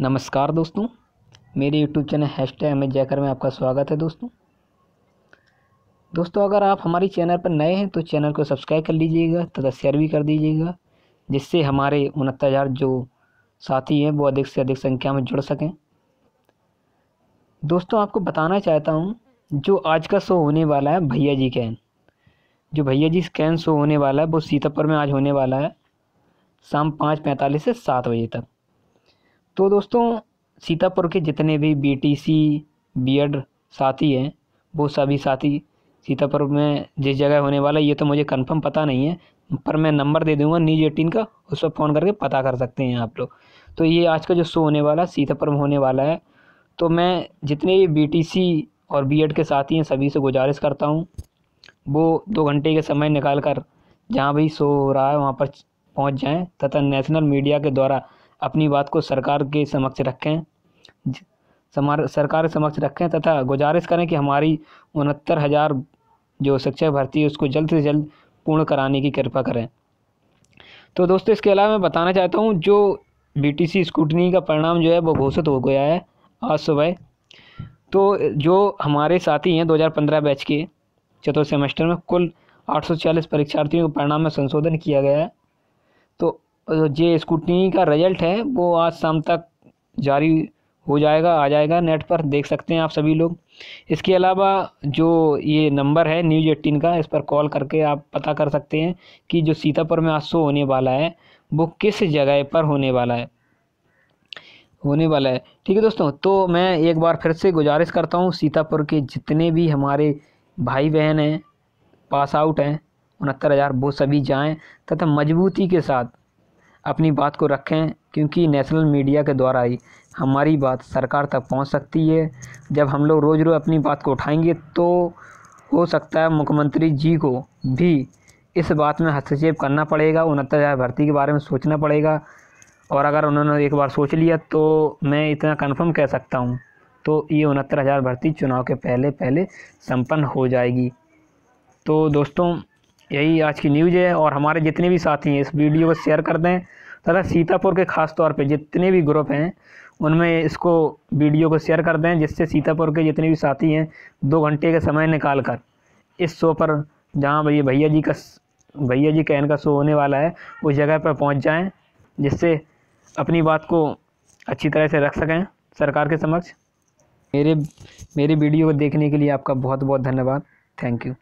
नमस्कार दोस्तों मेरे YouTube channel hashtag Amit Jaykar में आपका स्वागत है दोस्तों दोस्तों अगर आप हमारे चैनल पर नए हैं तो चैनल को सब्सक्राइब कर लीजिएगा तथा शेयर भी कर दीजिएगा जिससे हमारे उनहत्तर हज़ार जो साथी हैं वो अधिक से अधिक संख्या में जुड़ सकें दोस्तों आपको बताना चाहता हूँ जो आज का शो होने वाला है भैया जी कैन जो भैया जी कैन शो होने वाला है वो सीतापुर में आज होने वाला है शाम पाँच पैंतालीस से सात बजे तक तो दोस्तों सीतापुर के जितने भी B T C B Ed साथी हैं वो सभी साथी सीतापुर में जिस जगह होने वाला है ये तो मुझे कंफर्म पता नहीं है पर मैं नंबर दे दूंगा न्यूज एटीन का उस पर फ़ोन करके पता कर सकते हैं आप लोग तो ये आज का जो शो होने वाला सीतापुर में होने वाला है तो मैं जितने भी सी और एड के साथी हैं सभी से गुजारिश करता हूँ वो दो घंटे के समय निकाल कर जहाँ भी शो हो रहा है वहाँ पर पहुँच जाएँ तथा नेशनल मीडिया के द्वारा अपनी बात को सरकार के समक्ष रखें सरकार के समक्ष रखें तथा गुजारिश करें कि हमारी उनहत्तर हज़ार जो शिक्षक भर्ती है उसको जल्द से जल्द पूर्ण कराने की कृपा करें तो दोस्तों इसके अलावा मैं बताना चाहता हूँ जो बीटीसी स्कूटनी का परिणाम जो है वो घोषित हो गया है आज सुबह तो जो हमारे साथी हैं 2015 बैच के चतुर्थ सेमेस्टर में कुल 840 परीक्षार्थियों के परिणाम में संशोधन किया गया है जे स्कूटनी का रिजल्ट है वो आज शाम तक जारी हो जाएगा आ जाएगा नेट पर देख सकते हैं आप सभी लोग इसके अलावा जो ये नंबर है न्यूज एट्टीन का इस पर कॉल करके आप पता कर सकते हैं कि जो सीतापुर में आज शो होने वाला है वो किस जगह पर होने वाला है होने वाला है ठीक है दोस्तों तो मैं एक बार फिर से गुजारिश करता हूँ सीतापुर के जितने भी हमारे भाई बहन हैं पास आउट हैं उनहत्तर हज़ार वो सभी जाएँ तथा मजबूती के साथ अपनी बात को रखें क्योंकि नेशनल मीडिया के द्वारा ही हमारी बात सरकार तक पहुंच सकती है जब हम लोग रोज़ रोज़ अपनी बात को उठाएंगे तो हो सकता है मुख्यमंत्री जी को भी इस बात में हस्तक्षेप करना पड़ेगा उनहत्तर हज़ार भर्ती के बारे में सोचना पड़ेगा और अगर उन्होंने एक बार सोच लिया तो मैं इतना कन्फर्म कह सकता हूँ तो ये उनहत्तर हज़ार भर्ती चुनाव के पहले पहले संपन्न हो जाएगी तो दोस्तों यही आज की न्यूज़ है और हमारे जितने भी साथी हैं इस वीडियो को शेयर कर दें तथा सीतापुर के ख़ास तौर पे जितने भी ग्रुप हैं उनमें इसको वीडियो को शेयर कर दें जिससे सीतापुर के जितने भी साथी हैं दो घंटे का समय निकाल कर इस शो पर जहाँ भैया भैया जी का भैया जी कहन का शो होने वाला है उस जगह पर पहुँच जाएँ जिससे अपनी बात को अच्छी तरह से रख सकें सरकार के समक्ष मेरे मेरे वीडियो को देखने के लिए आपका बहुत बहुत धन्यवाद थैंक यू